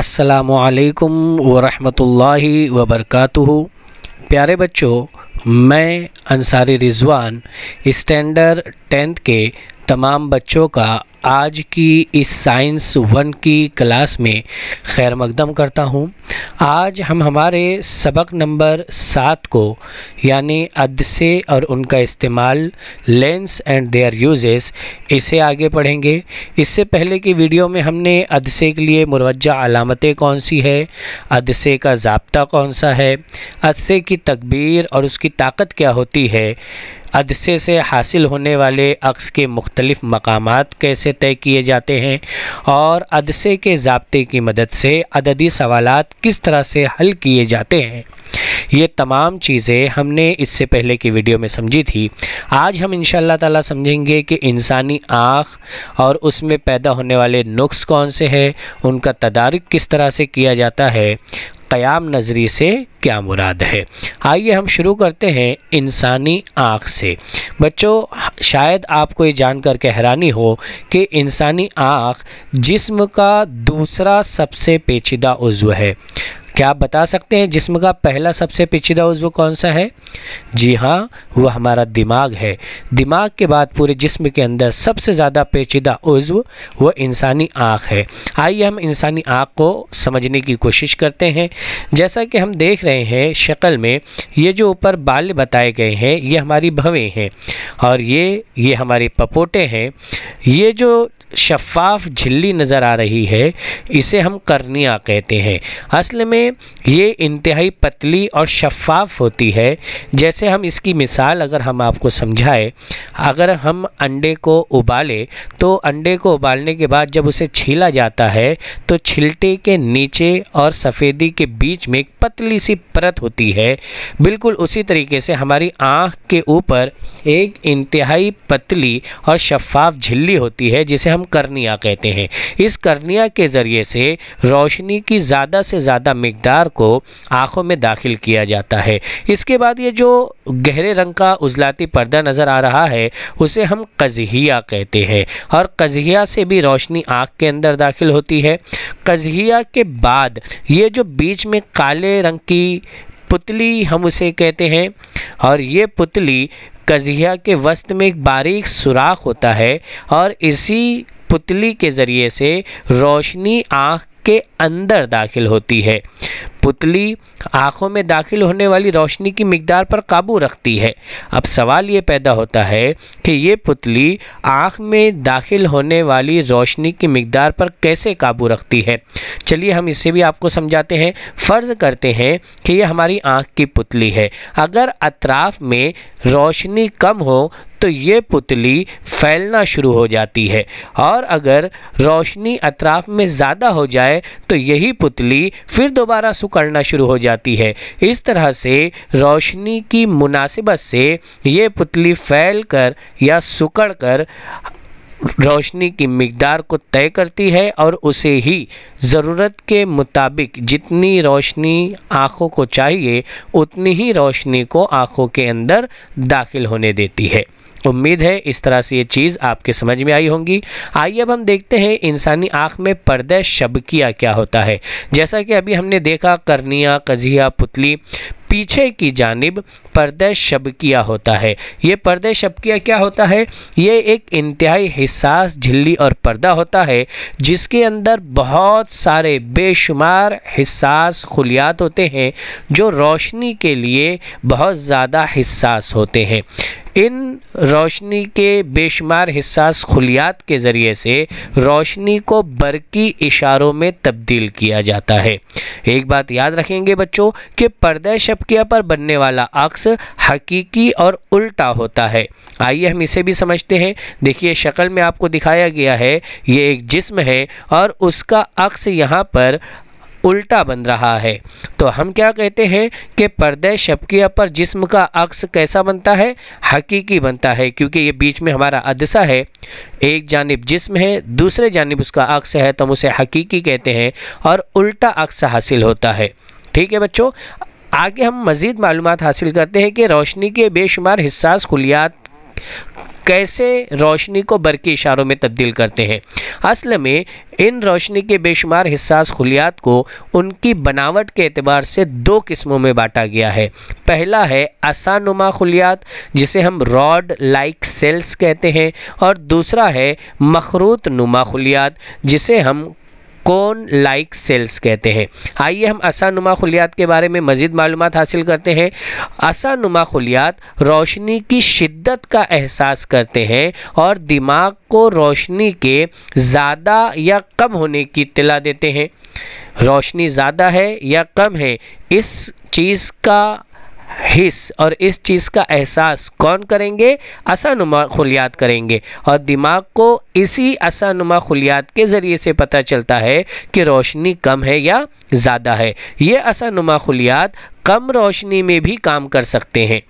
असलकम वरहमतुल्लाहि वबरकातुहु प्यारे बच्चों मैं अंसारी रिजवान स्टैंडर्ड टेंथ के तमाम बच्चों का आज की इस साइंस वन की क्लास में खैर मकदम करता हूँ आज हम हमारे सबक नंबर सात को यानी अदसे और उनका इस्तेमाल लेंस एंड देयर यूजेस इसे आगे पढ़ेंगे इससे पहले की वीडियो में हमने अदसे के लिए मुरवजा अलामतें कौन सी है अदसे का जबता कौन सा है अदसे की तकबीर और उसकी ताकत क्या होती है अदसे से हासिल होने वाले अक्स के मुख्तलिफ़ मकाम कैसे तय किए जाते हैं और अदसे के जबते की मदद से अददी सवाल किस तरह से हल किए जाते हैं ये तमाम चीज़ें हमने इससे पहले की वीडियो में समझी थी आज हम इन ताला समझेंगे कि इंसानी आँख और उसमें पैदा होने वाले नुक्स कौन से हैं उनका तदारक किस तरह से किया जाता है क़याम नज़री से क्या मुराद है आइए हम शुरू करते हैं इंसानी आँख से बच्चों शायद आपको ये जानकर के हैरानी हो कि इंसानी आँख जिस्म का दूसरा सबसे पेचीदा उज़्व है क्या आप बता सकते हैं जिस्म का पहला सबसे पेचीदा उज्व कौन सा है जी हाँ वह हमारा दिमाग है दिमाग के बाद पूरे जिस्म के अंदर सबसे ज़्यादा पेचीदा उज्व वह इंसानी आँख है आइए हम इंसानी आँख को समझने की कोशिश करते हैं जैसा कि हम देख रहे हैं शक्ल में ये जो ऊपर बाल बताए गए हैं ये हमारी भवें हैं और ये ये हमारे पपोटे हैं ये जो शफाफ झिल्ली नज़र आ रही है इसे हम करनिया कहते हैं असल में ये इंतहाई पतली और शफाफ होती है जैसे हम इसकी मिसाल अगर हम आपको समझाएं अगर हम अंडे को उबालें तो अंडे को उबालने के बाद जब उसे छीला जाता है तो छिलटे के नीचे और सफ़ेदी के बीच में एक पतली सी परत होती है बिल्कुल उसी तरीके से हमारी आँख के ऊपर एक इंतहाई पतली और शफाफ झिल्ली होती है जिसे हम करनिया कहते हैं इस करनिया के ज़रिए से रोशनी की ज़्यादा से ज़्यादा मकदार को आँखों में दाखिल किया जाता है इसके बाद ये जो गहरे रंग का उजलाती पर्दा नज़र आ रहा है उसे हम कजहिया कहते हैं और कजहिया से भी रोशनी आँख के अंदर दाखिल होती है कजहिया के बाद ये जो बीच में काले रंग की पुतली हम उसे कहते हैं और ये पुतली कजिया के वस्त में एक बारीक सुराख होता है और इसी पुतली के ज़रिए से रोशनी आँख के अंदर दाखिल होती है पुतली आँखों में दाखिल होने वाली रोशनी की मकदार पर काबू रखती है अब सवाल ये पैदा होता है कि ये पुतली आँख में दाखिल होने वाली रोशनी की मकदार पर कैसे काबू रखती है चलिए हम इसे भी आपको समझाते हैं फ़र्ज़ करते हैं कि ये हमारी आँख की पुतली है अगर अतराफ़ में रोशनी कम हो तो ये पुतली फैलना शुरू हो जाती है और अगर रोशनी अतराफ में ज़्यादा हो जाए तो यही पुतली फिर दोबारा सुकड़ना शुरू हो जाती है इस तरह से रोशनी की मुनासिबत से ये पुतली फैल कर या सुकड़ कर रोशनी की मकदार को तय करती है और उसे ही ज़रूरत के मुताबिक जितनी रोशनी आँखों को चाहिए उतनी ही रोशनी को आँखों के अंदर दाखिल होने देती है उम्मीद है इस तरह से ये चीज़ आपके समझ में आई होंगी आइए अब हम देखते हैं इंसानी आँख में पर्दा शबकिया क्या होता है जैसा कि अभी हमने देखा करनिया कजिया पुतली पीछे की जानब पर्दे शबकिया होता है ये पर्दे शबकिया क्या होता है ये एक इंतहाई हिसास झिल्ली और पर्दा होता है जिसके अंदर बहुत सारे बेशुमार हिसास खुलियात होते हैं जो रोशनी के लिए बहुत ज़्यादा हिसास होते हैं इन रोशनी के बेशुमार हिसास खुलियात के ज़रिए से रोशनी को बरकी इशारों में तब्दील किया जाता है एक बात याद रखेंगे बच्चों कि पर्दे शब कैपकिया पर बनने वाला अक्स हकीकी और उल्टा होता है आइए हम इसे भी समझते हैं देखिए शक्ल में आपको दिखाया गया है ये एक जिस्म है और उसका अक्स यहाँ पर उल्टा बन रहा है तो हम क्या कहते हैं कि पर्दे शबकिया पर जिस्म का अक्स कैसा बनता है हकीकी बनता है क्योंकि ये बीच में हमारा अदसा है एक जानब जिस्म है दूसरे जानब उसका अक्स है तो हम उसे हकीकी कहते हैं और उल्टा अक्स हासिल होता है ठीक है बच्चों आगे हम मज़ीद मालूम हासिल करते हैं कि रोशनी के बेशुमार हिस्सा खुलियात कैसे रोशनी को बरकी इशारों में तब्दील करते हैं असल में इन रोशनी के बेशुमार हिस्सास खुलियात को उनकी बनावट के अतबार से दो किस्मों में बांटा गया है पहला है असानुमा खुलियात जिसे हम रॉड लाइक सेल्स कहते हैं और दूसरा है मखरूत नुमा खुलियात जिसे हम कौन लाइक सेल्स कहते हैं आइए हम असानुमा खलियात के बारे में मज़ीद मालूम हासिल करते हैं असानुमा खलियात रोशनी की शिद्दत का एहसास करते हैं और दिमाग को रोशनी के ज़्यादा या कम होने की इतला देते हैं रोशनी ज़्यादा है या कम है इस चीज़ का हिस और इस चीज़ का एहसास कौन करेंगे असानुमा खुलियात करेंगे और दिमाग को इसी असानुमा खुलियात के ज़रिए से पता चलता है कि रोशनी कम है या ज़्यादा है ये असानुमा खुलियात कम रोशनी में भी काम कर सकते हैं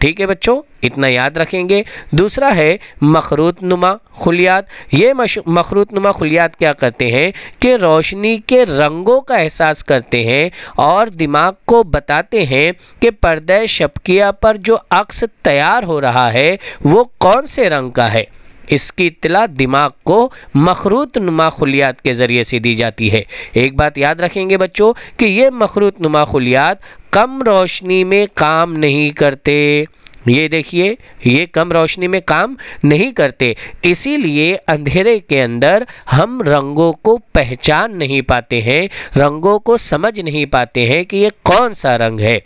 ठीक है बच्चों इतना याद रखेंगे दूसरा है मखरूत नुमा खुलियात ये मखरूत नुमा खुलियात क्या करते हैं कि रोशनी के रंगों का एहसास करते हैं और दिमाग को बताते हैं कि पर्दे शबकिया पर जो अक्स तैयार हो रहा है वो कौन से रंग का है इसकी इतला दिमाग को मखरूत नुमा खुलियात के ज़रिए से दी जाती है एक बात याद रखेंगे बच्चों कि ये मखरूत नुमा खुलियात कम रोशनी में काम नहीं करते ये देखिए ये कम रोशनी में काम नहीं करते इसीलिए अंधेरे के अंदर हम रंगों को पहचान नहीं पाते हैं रंगों को समझ नहीं पाते हैं कि ये कौन सा रंग है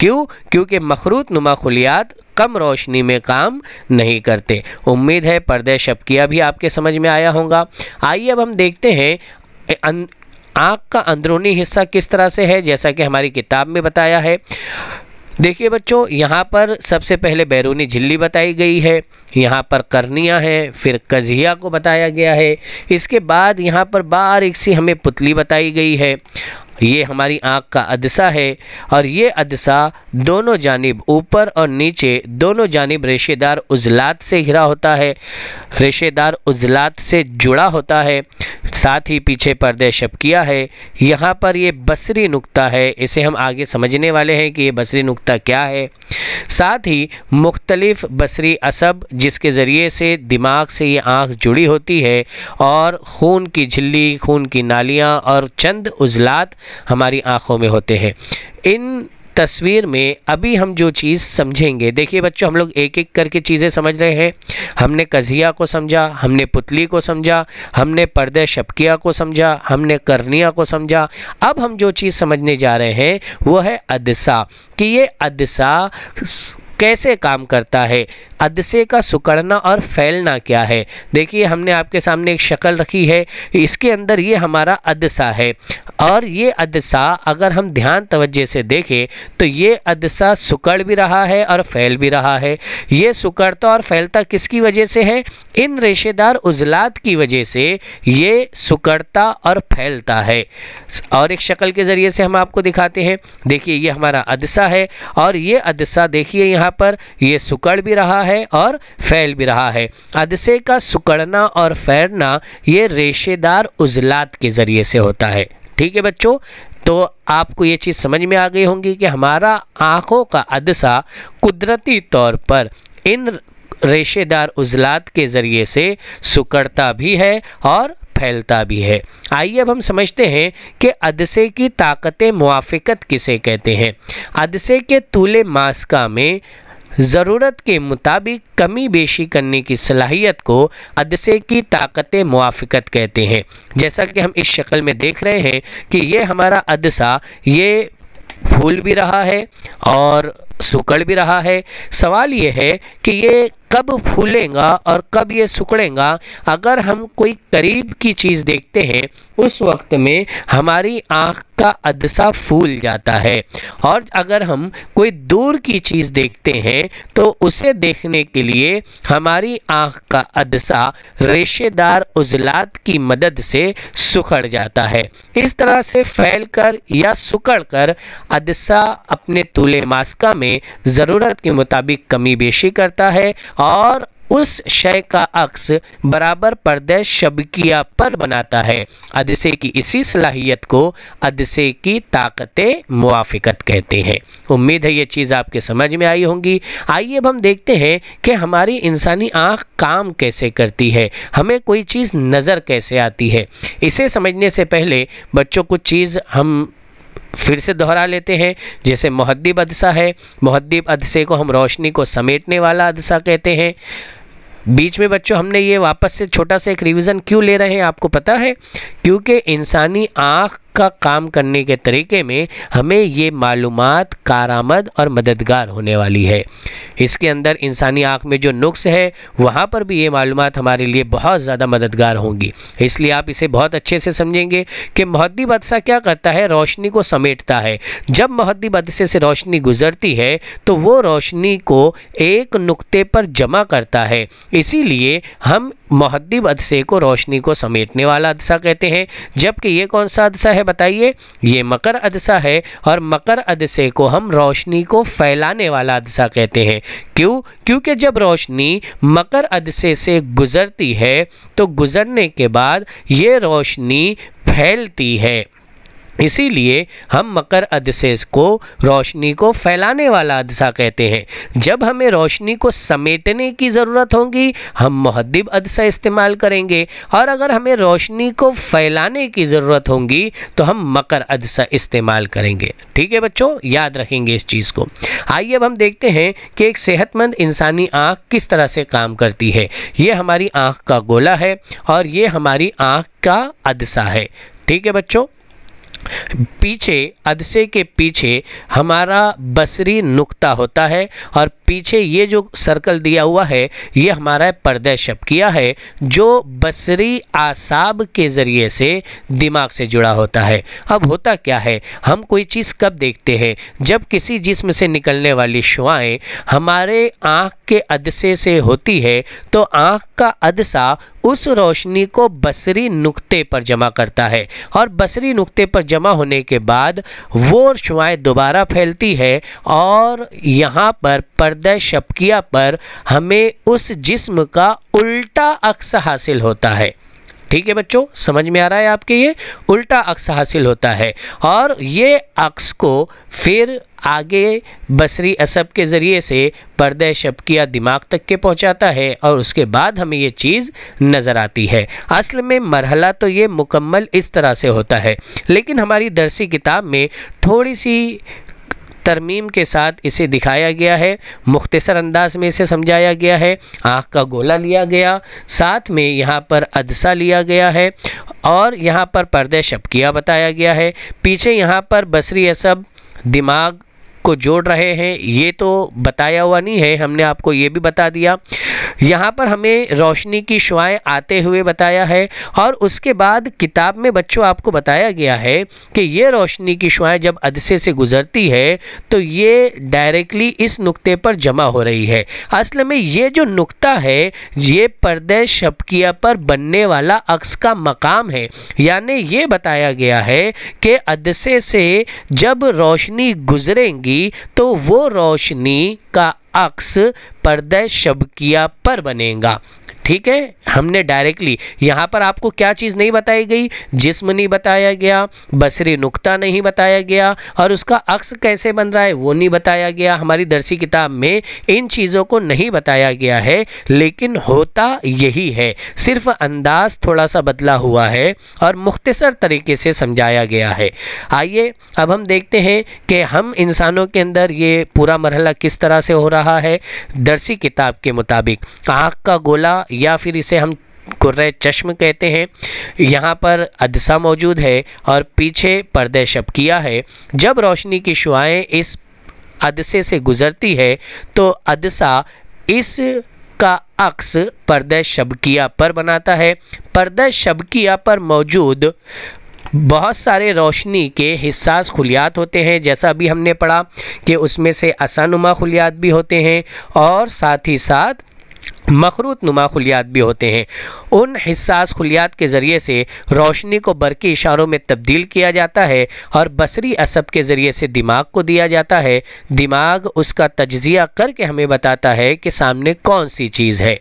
क्यों क्योंकि मखरूत नुमा खुलियात कम रोशनी में काम नहीं करते उम्मीद है पर्दे शबकिया भी आपके समझ में आया होगा आइए अब हम देखते हैं अं, आँख का अंदरूनी हिस्सा किस तरह से है जैसा कि हमारी किताब में बताया है देखिए बच्चों यहाँ पर सबसे पहले बैरूनी झिल्ली बताई गई है यहाँ पर करनिया है फिर कजिया को बताया गया है इसके बाद यहाँ पर बारीक सी हमें पुतली बताई गई है ये हमारी आँख का अदसा है और ये अदसा दोनों जानब ऊपर और नीचे दोनों जानब रेशेदार उजलात से घिरा होता है रेशेदार उजलात से जुड़ा होता है साथ ही पीछे पर्दे किया है यहाँ पर ये बसरी नुक्ता है इसे हम आगे समझने वाले हैं कि ये बसरी नुक्ता क्या है साथ ही मुख्तलिफ़ बसरी असब जिसके ज़रिए से दिमाग से ये आँख जुड़ी होती है और खून की झिल्ली खून की नालियाँ और चंद उजलात हमारी आँखों में होते हैं इन तस्वीर में अभी हम जो चीज़ समझेंगे देखिए बच्चों हम लोग एक एक करके चीज़ें समझ रहे हैं हमने कजिया को समझा हमने पुतली को समझा हमने पर्दे शपकिया को समझा हमने करनिया को समझा अब हम जो चीज़ समझने जा रहे हैं वो है अदसा कि ये अदसा कैसे काम करता है अदसे का सुकड़ना और फैलना क्या है देखिए हमने आपके सामने एक शक्ल रखी है इसके अंदर ये हमारा अदसा है और ये अदसा अगर हम ध्यान तवज्जे से देखें तो ये अदसा सुकड़ भी रहा है और फैल भी रहा है ये सुकड़ता और फैलता किसकी वजह से है इन रेशेदार उजलात की वजह से ये सुकड़ता और फैलता है और एक शक्ल के ज़रिए से हम आपको दिखाते हैं देखिए ये हमारा अदसा है और ये अदसा देखिए यहाँ पर ये सुकड़ भी रहा है और फैल भी रहा है अदसे का सुकड़ना और फैरना ये रेशेदार उजलात के ज़रिए से होता है ठीक है बच्चों तो आपको ये चीज़ समझ में आ गई होंगी कि हमारा आँखों का अदसा कुदरती तौर पर इन रेशेदार उजलात के ज़रिए से सुकड़ता भी है और फैलता भी है आइए अब हम समझते हैं कि अदसे की ताकत मुआफ़त किसे कहते हैं अदसे के तूले मास्का में ज़रूरत के मुताबिक कमी बेशी करने की सलाहियत को अदसे की ताकत मुआफ़त कहते हैं जैसा कि हम इस शक्ल में देख रहे हैं कि ये हमारा अदसा ये फूल भी रहा है और सुकड़ भी रहा है सवाल ये है कि ये कब फूलेगा और कब ये सुकड़ेगा अगर हम कोई करीब की चीज़ देखते हैं उस वक्त में हमारी आँख का अदसा फूल जाता है और अगर हम कोई दूर की चीज़ देखते हैं तो उसे देखने के लिए हमारी आँख का अदसा रेशेदार उजलात की मदद से सुखड़ जाता है इस तरह से फैल कर या सुकड़ कर अदसा अपने तूले मास्का में में ज़रूरत के मुताबिक कमी बेशी करता है और उस शय का अक्स बराबर पर्दे शबकिया पर बनाता है अदसे की इसी सलाहियत को अदसे की ताकत मुआफ़त कहते हैं उम्मीद है ये चीज़ आपके समझ में आई होंगी आइए अब हम देखते हैं कि हमारी इंसानी आँख काम कैसे करती है हमें कोई चीज़ नज़र कैसे आती है इसे समझने से पहले बच्चों को चीज़ हम फिर से दोहरा लेते हैं जैसे महद्दीब अदसा है महद्दीब अदसे को हम रोशनी को समेटने वाला अदसा कहते हैं बीच में बच्चों हमने ये वापस से छोटा सा एक रिवीजन क्यों ले रहे हैं आपको पता है क्योंकि इंसानी आँख का काम करने के तरीके में हमें ये मालूम कारामद और मददगार होने वाली है इसके अंदर इंसानी आँख में जो नुक्स है वहाँ पर भी ये मालूम हमारे लिए बहुत ज़्यादा मददगार होंगी इसलिए आप इसे बहुत अच्छे से समझेंगे कि महद्दी बदशा क्या करता है रोशनी को समेटता है जब महद्दी बदसे से रोशनी गुजरती है तो वो रोशनी को एक नुक्ते पर जमा करता है इसीलिए हम महद्दीब अदसे को रोशनी को समेटने वाला अदसा कहते हैं जबकि ये कौन सा अदसा है बताइए ये मकर अदसा है और मकर अदसे को हम रोशनी को फैलाने वाला अदसा कहते हैं क्यों क्योंकि जब रोशनी मकर अदसे से गुज़रती है तो गुज़रने के बाद ये रोशनी फैलती है इसीलिए हम मकर अधशेष को रोशनी को फैलाने वाला अदशा कहते हैं जब हमें रोशनी को समेटने की ज़रूरत होगी हम महदिब अदशा इस्तेमाल करेंगे और अगर हमें रोशनी को फैलाने की ज़रूरत होगी तो हम मकर अदशा इस्तेमाल करेंगे ठीक है बच्चों याद रखेंगे इस चीज़ को आइए अब हम देखते हैं कि एक सेहतमंद इंसानी आँख किस तरह से काम करती है ये हमारी आँख का गोला है और ये हमारी आँख का अदशा है ठीक है बच्चों पीछे अदसे के पीछे हमारा बसरी नुक्ता होता है और पीछे ये जो सर्कल दिया हुआ है ये हमारा पर्दय शबकिया है जो बसरी आसाब के ज़रिए से दिमाग से जुड़ा होता है अब होता क्या है हम कोई चीज़ कब देखते हैं जब किसी जिस्म से निकलने वाली शुआएँ हमारे आँख के अदसे से होती है तो आँख का अदसा उस रोशनी को बसरी नुक्ते पर जमा करता है और बसरी नुक्ते पर जमा जमा होने के बाद वो शुआएँ दोबारा फैलती है और यहाँ पर पर्दा शपकिया पर हमें उस जिस्म का उल्टा अक्स हासिल होता है ठीक है बच्चों समझ में आ रहा है आपके ये उल्टा अक्स हासिल होता है और ये अक्स को फिर आगे बसरी असब के ज़रिए से पर्दे शबकिया दिमाग तक के पहुंचाता है और उसके बाद हमें ये चीज़ नज़र आती है असल में मरहला तो ये मुकम्मल इस तरह से होता है लेकिन हमारी दरसी किताब में थोड़ी सी तरमीम के साथ इसे दिखाया गया है मुख्तसर अंदाज में इसे समझाया गया है आँख का गोला लिया गया साथ में यहाँ पर अदसा लिया गया है और यहाँ पर पर्दे शबकिया बताया गया है पीछे यहाँ पर बसरी असब दिमाग को जोड़ रहे हैं ये तो बताया हुआ नहीं है हमने आपको ये भी बता दिया यहाँ पर हमें रोशनी की शुआएँ आते हुए बताया है और उसके बाद किताब में बच्चों आपको बताया गया है कि ये रोशनी की शुआएँ जब अदसे से गुजरती है तो ये डायरेक्टली इस नुक्ते पर जमा हो रही है असल में ये जो नुक्ता है ये पर्दे शबकिया पर बनने वाला अक्स का मकाम है यानी ये बताया गया है कि अदसे से जब रोशनी गुजरेंगी तो वो रोशनी का अक्स पर्दय शबकिया पर बनेगा ठीक है हमने डायरेक्टली यहाँ पर आपको क्या चीज़ नहीं बताई गई जिस्म नहीं बताया गया बसरी नुक्ता नहीं बताया गया और उसका अक्स कैसे बन रहा है वो नहीं बताया गया हमारी दर्शी किताब में इन चीज़ों को नहीं बताया गया है लेकिन होता यही है सिर्फ अंदाज थोड़ा सा बदला हुआ है और मुख्तसर तरीके से समझाया गया है आइए अब हम देखते हैं कि हम इंसानों के अंदर ये पूरा मरहला किस तरह से हो रहा रहा है दर्सी किताब के मुताबिक आँख का गोला या फिर इसे हम कुर्र चश्म कहते हैं यहाँ पर अदसा मौजूद है और पीछे पर्दे शबकिया है जब रोशनी की शुआएँ इस अदसे से गुज़रती है तो अदसा इस का अक्स पर्दे शबकिया पर बनाता है पर्दे शबकिया पर मौजूद बहुत सारे रोशनी के हिस्सास खुलियात होते हैं जैसा अभी हमने पढ़ा कि उसमें से असानुमा खुलियात भी होते हैं और साथ ही साथ मखरूत नुमा खलियात भी होते हैं उन हिस्सास खलियात के ज़रिए से रोशनी को बरकी इशारों में तब्दील किया जाता है और बसरी असब के ज़रिए से दिमाग को दिया जाता है दिमाग उसका तजिया करके हमें बताता है कि सामने कौन सी चीज़ है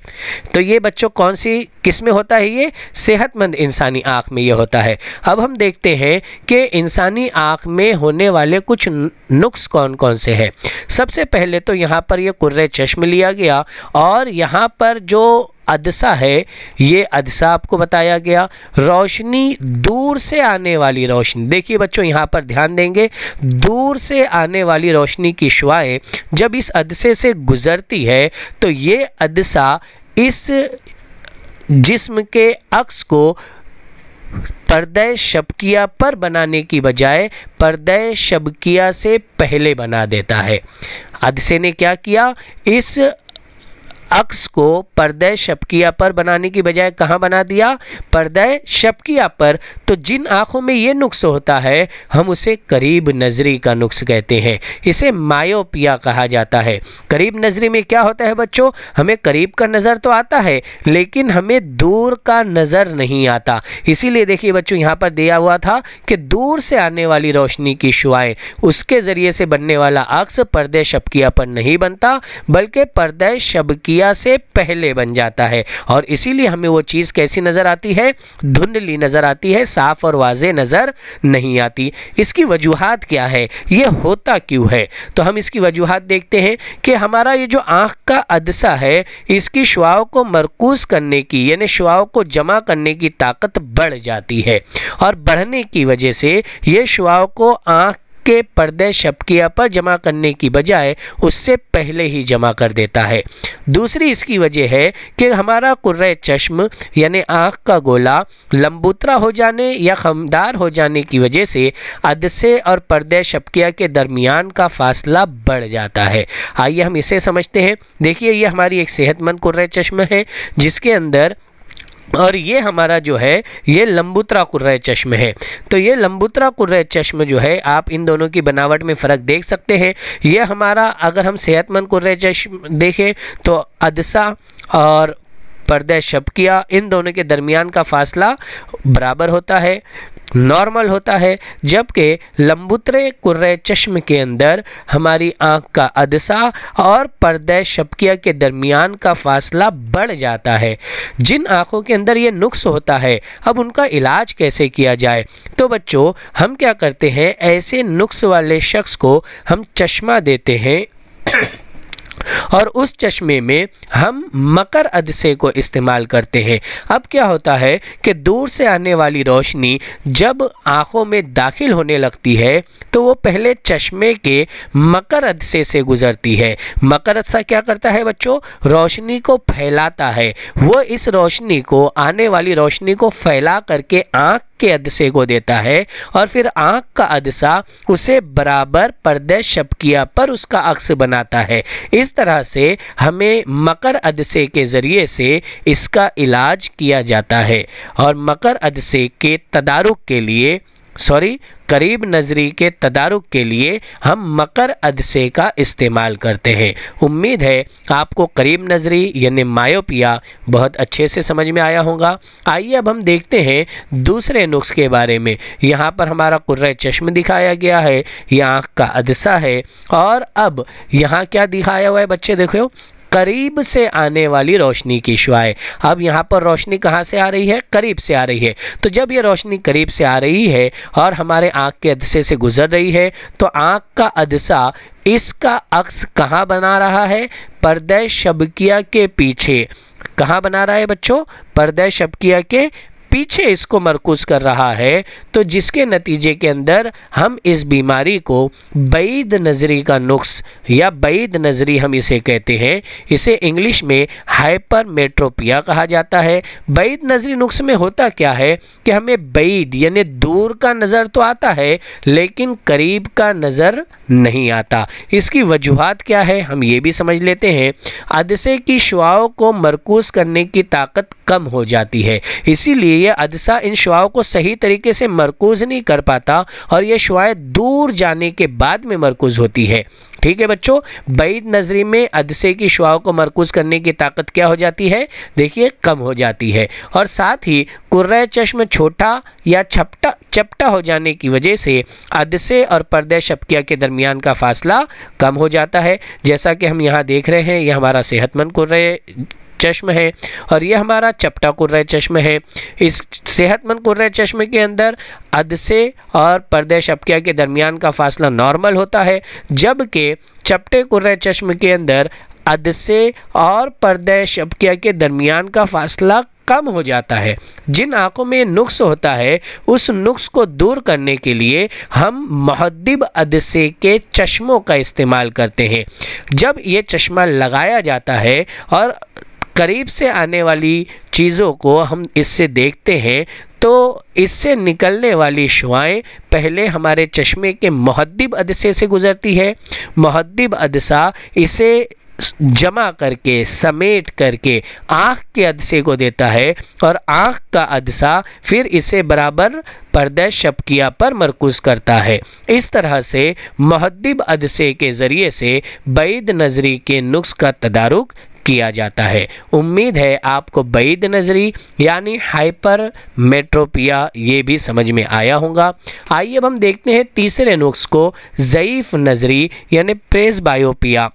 तो ये बच्चों कौन सी किस में होता है ये सेहतमंद इंसानी आँख में ये होता है अब हम देखते हैं कि इंसानी आँख में होने वाले कुछ नुक्स कौन कौन से हैं सबसे पहले तो यहाँ पर यह कुर्र चश्म लिया गया और यहाँ पर जो अदसा है ये अदसा आपको बताया गया रोशनी दूर से आने वाली रोशनी देखिए बच्चों यहाँ पर ध्यान देंगे दूर से आने वाली रोशनी की शुआएँ जब इस अदसे से गुजरती है तो ये अदसा इस जिस्म के अक्स को पर्दय शबकिया पर बनाने की बजाय पर्दय शबकिया से पहले बना देता है अदसे ने क्या किया इस अक्स को पर्दय शपकिया पर बनाने की बजाय कहाँ बना दिया पर्दय शपकिया पर तो जिन आँखों में ये नुक्स होता है हम उसे करीब नज़री का नुक्स कहते हैं इसे मायोपिया कहा जाता है करीब नज़री में क्या होता है बच्चों हमें करीब का नज़र तो आता है लेकिन हमें दूर का नज़र नहीं आता इसीलिए देखिए बच्चों यहाँ पर दिया हुआ था कि दूर से आने वाली रोशनी की शुआएँ उसके ज़रिए से बनने वाला अक्स पर्दय शपकिया पर नहीं बनता बल्कि पर्दय शबकी क्रिया से पहले बन जाता है और इसीलिए हमें वो चीज़ कैसी नज़र आती है धुंधली नज़र आती है साफ और वाजे नज़र नहीं आती इसकी वजूहत क्या है ये होता क्यों है तो हम इसकी वजूहत देखते हैं कि हमारा ये जो आँख का अदसा है इसकी शुआओं को मरकूज करने की यानी शुआओं को जमा करने की ताकत बढ़ जाती है और बढ़ने की वजह से ये शुआओं को आँख के पर्दे शबकिया पर जमा करने की बजाय उससे पहले ही जमा कर देता है दूसरी इसकी वजह है कि हमारा कुर्र चश्म यानी आँख का गोला लंबूतरा हो जाने या खमदार हो जाने की वजह से अदसे और पर्दे शबकिया के दरमियान का फासला बढ़ जाता है आइए हम इसे समझते हैं देखिए ये हमारी एक सेहतमंद कुर्र चश्म है जिसके अंदर और ये हमारा जो है ये लंबुतरा कुर्रा चश्म है तो ये लंबूतरा कुर्रा चश्म जो है आप इन दोनों की बनावट में फ़र्क देख सकते हैं ये हमारा अगर हम सेहतमंद कुर्र चश्म देखें तो अदसा और पर्दे शबकिया इन दोनों के दरमियान का फासला बराबर होता है नॉर्मल होता है जबकि लंबुतरे कुर्र चश्म के अंदर हमारी आँख का अदसा और पर्दे शपकिया के दरमियान का फासला बढ़ जाता है जिन आँखों के अंदर ये नुक्स होता है अब उनका इलाज कैसे किया जाए तो बच्चों हम क्या करते हैं ऐसे नुक्स वाले शख्स को हम चश्मा देते हैं और उस चश्मे में हम मकर अदसे को इस्तेमाल करते हैं अब क्या होता है कि दूर से आने वाली रोशनी जब आँखों में दाखिल होने लगती है तो वो पहले चश्मे के मकर अदसे से गुजरती है मकर अदसा क्या करता है बच्चों रोशनी को फैलाता है वो इस रोशनी को आने वाली रोशनी को फैला करके आँख के अदसे को देता है और फिर आँख का अदसा उसे बराबर पर्दे शबकिया पर उसका अक्स बनाता है इस तरह तरह से हमें मकर अदसे के ज़रिए से इसका इलाज किया जाता है और मकर अदसे के तदारुक के लिए सॉरी करीब नजरी के तदारुक के लिए हम मकर अदसे का इस्तेमाल करते हैं उम्मीद है आपको करीब नजरी यानी मायोपिया बहुत अच्छे से समझ में आया होगा आइए अब हम देखते हैं दूसरे नुस्ख के बारे में यहाँ पर हमारा कुर्र चश्म दिखाया गया है यह आँख का अदसा है और अब यहाँ क्या दिखाया हुआ है बच्चे देखो करीब से आने वाली रोशनी की शुआ अब यहाँ पर रोशनी कहाँ से आ रही है करीब से आ रही है तो जब ये रोशनी करीब से आ रही है और हमारे आँख के अदसे से गुजर रही है तो आँख का अदसा इसका अक्स कहाँ बना रहा है पर्दे शबकिया के पीछे कहाँ बना रहा है बच्चों पर्दे शबकिया के पीछे इसको मरकूज कर रहा है तो जिसके नतीजे के अंदर हम इस बीमारी को बैद नज़री का नुक्स या बैद नज़री हम इसे कहते हैं इसे इंग्लिश में हाइपर मेट्रोपिया कहा जाता है बैद नज़री नुक्स में होता क्या है कि हमें बैद यानी दूर का नज़र तो आता है लेकिन करीब का नज़र नहीं आता इसकी वजूहत क्या है हम ये भी समझ लेते हैं अदसे की शुआओं को मरकूज करने की ताकत कम हो जाती है इसीलिए लिए अदसा इन शुआओं को सही तरीके से मरकूज़ नहीं कर पाता और ये शुआएँ दूर जाने के बाद में मरकूज़ होती है ठीक है बच्चों बैद नजरी में अदसे की शुआओं को मरकूज करने की ताकत क्या हो जाती है देखिए कम हो जाती है और साथ ही कुर्र चश्म छोटा या छपटा चपटा हो जाने की वजह से अदसे और पर्दे शपकिया के दरमियान का फासला कम हो जाता है जैसा कि हम यहाँ देख रहे हैं ये हमारा सेहतमंद कुर्र चश्म है और ये हमारा चपटा कुर्र चश्म है इस सेहतमंद कुर्र चश्म के अंदर अदसे और पर्दे शपकिया के दरमियान का फासला नॉर्मल होता है जबकि चपटे कुर्र चश्म के अंदर अदसे और पर्दे शपकिया के दरमियान का फासला कम हो जाता है जिन आँखों में नुक्स होता है उस नुक्स को दूर करने के लिए हम महदब अदसे के चश्मों का इस्तेमाल करते हैं जब ये चश्मा लगाया जाता है और करीब से आने वाली चीज़ों को हम इससे देखते हैं तो इससे निकलने वाली शुआएँ पहले हमारे चश्मे के महदब अदसे से गुज़रती है महदब अदसा इसे जमा करके समेट करके आँख के अदसे को देता है और आँख का अदसा फिर इसे बराबर पर्द शबकिया पर मरकूज़ करता है इस तरह से महदब अदसे के ज़रिए से बैद नज़री के नुस्ख का तदारुक किया जाता है उम्मीद है आपको बैद नज़री यानी हाइपर मेट्रोपिया ये भी समझ में आया होगा आइए अब हम देखते हैं तीसरे नुस्ख को ज़यीफ़ नज़री यानी प्रेस बायोपिया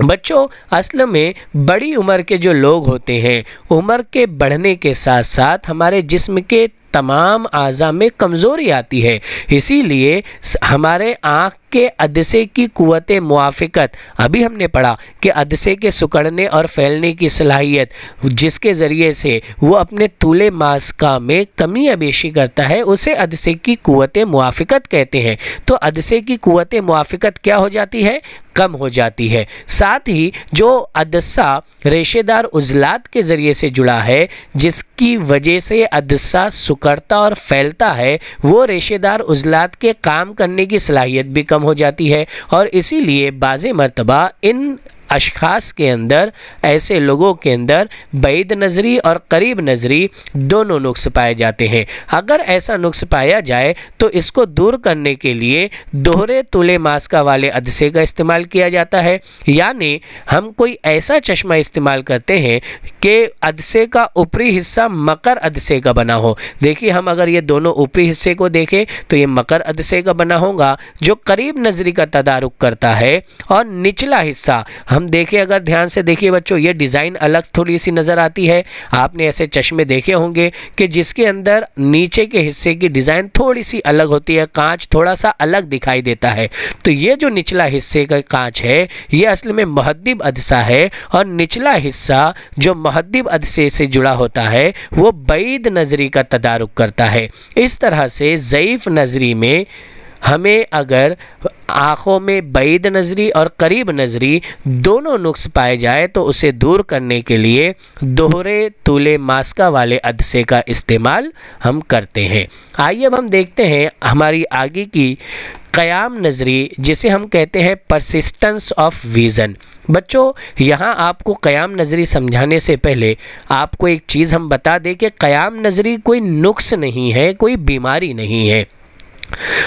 बच्चों असल में बड़ी उम्र के जो लोग होते हैं उम्र के बढ़ने के साथ साथ हमारे जिस्म के तमाम अज़ा में कमज़ोरी आती है इसीलिए हमारे आँख के अदसे की कुत मुआफ़त अभी हमने पढ़ा कि अदसे के सुकड़ने और फैलने की सलाहियत जिसके ज़रिए से वो अपने तूले मास्का में कमी अबेशी करता है उसे अदसे की कुत मुआफ़त कहते हैं तो अदसे की कुत मुआफ़त क्या हो जाती है कम हो जाती है साथ ही जो अदसा रेशेदार उजलात के ज़रिए से जुड़ा है जिसकी वजह से अदसा करता और फैलता है वो रेशेदार उजलात के काम करने की सलाहियत भी कम हो जाती है और इसीलिए बाज़ मरतबा इन अशास के अंदर ऐसे लोगों के अंदर बैद नज़री और करीब नज़री दोनों नुख्स पाए जाते हैं अगर ऐसा नुख्स पाया जाए तो इसको दूर करने के लिए दोहरे तुले मास्का वाले अदसे का इस्तेमाल किया जाता है यानी हम कोई ऐसा चश्मा इस्तेमाल करते हैं कि अदसे का ऊपरी हिस्सा मकर अदसे का बना हो देखिए हम अगर ये दोनों ऊपरी हिस्से को देखें तो ये मकर अदसे का बना होगा जो करीब नज़री का तदारुक करता है और निचला हिस्सा हम देखें अगर ध्यान से देखिए बच्चों ये डिज़ाइन अलग थोड़ी सी नज़र आती है आपने ऐसे चश्मे देखे होंगे कि जिसके अंदर नीचे के हिस्से की डिज़ाइन थोड़ी सी अलग होती है कांच थोड़ा सा अलग दिखाई देता है तो ये जो निचला हिस्से का कांच है ये असल में महद्दीब अदसा है और निचला हिस्सा जो महद्दीब अदसे से जुड़ा होता है वो बैद नजरी का तदारुक करता है इस तरह से ज़यीफ़ नजरी में हमें अगर आँखों में बैद नज़री और करीब नज़री दोनों नुक्स पाए जाए तो उसे दूर करने के लिए दोहरे तूले मास्का वाले अदसे का इस्तेमाल हम करते हैं आइए अब हम देखते हैं हमारी आगे की क़याम नज़री जिसे हम कहते हैं परसिस्टेंस ऑफ विज़न बच्चों यहाँ आपको क़याम नज़री समझाने से पहले आपको एक चीज़ हम बता दें कि क़याम नज़री कोई नुक्स नहीं है कोई बीमारी नहीं है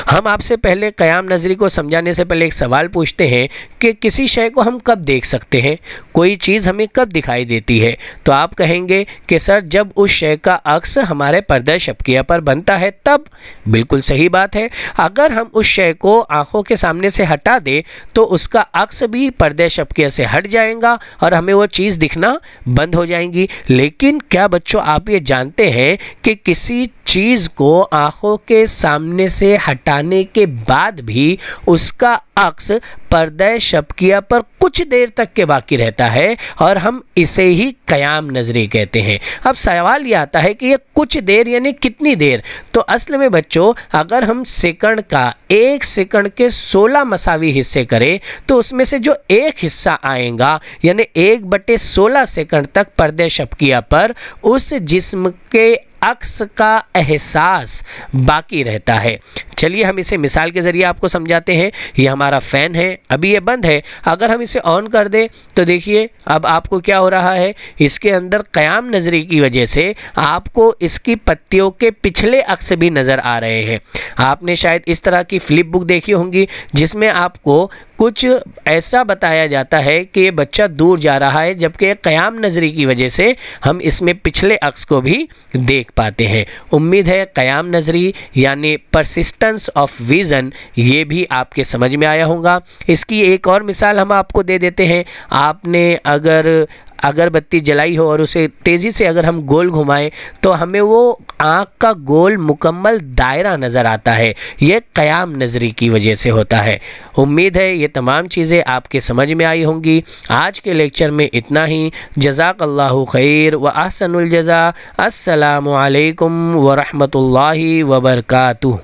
हम आपसे पहले कयाम नजरी को समझाने से पहले एक सवाल पूछते हैं कि किसी शय को हम कब देख सकते हैं कोई चीज़ हमें कब दिखाई देती है तो आप कहेंगे कि सर जब उस शय का अक्स हमारे पर्दा शपकिया पर बनता है तब बिल्कुल सही बात है अगर हम उस शय को आँखों के सामने से हटा दें तो उसका अक्स भी पर्दे शपकिया से हट जाएगा और हमें वो चीज़ दिखना बंद हो जाएंगी लेकिन क्या बच्चों आप ये जानते हैं कि किसी चीज़ को आँखों के सामने से हटाने के बाद भी उसका अक्स पर्दय शबकिया पर कुछ देर तक के बाकी रहता है और हम इसे ही कयाम नजरी कहते हैं अब सवाल यह आता है कि यह कुछ देर यानी कितनी देर तो असल में बच्चों अगर हम सेकंड का एक सेकंड के सोलह मसावी हिस्से करें तो उसमें से जो एक हिस्सा आएगा यानी एक बटे सोलह सेकंड तक पर्दय शबकिया पर उस जिस्म के अक्स का एहसास बाकी रहता है चलिए हम इसे मिसाल के ज़रिए आपको समझाते हैं ये हमारा फ़ैन है अभी ये बंद है अगर हम इसे ऑन कर दें तो देखिए अब आपको क्या हो रहा है इसके अंदर क़याम नजरी की वजह से आपको इसकी पत्तियों के पिछले अक्स भी नज़र आ रहे हैं आपने शायद इस तरह की फ्लिप बुक देखी होंगी जिसमें आपको कुछ ऐसा बताया जाता है कि ये बच्चा दूर जा रहा है जबकि क़याम नजरी की वजह से हम इसमें पिछले अक्स को भी देख पाते हैं उम्मीद है क़याम नजरी यानी परसिस्टेंस ऑफ विज़न ये भी आपके समझ में आया होगा इसकी एक और मिसाल हम आपको दे देते हैं आपने अगर अगरबत्ती जलाई हो और उसे तेज़ी से अगर हम गोल घुमाएं तो हमें वो आँख का गोल मुकम्मल दायरा नज़र आता है ये क़याम नज़री की वजह से होता है उम्मीद है ये तमाम चीज़ें आपके समझ में आई होंगी आज के लेक्चर में इतना ही जजाक अल्लाह खैर व आसनजा असलकम वरहमल वबरकू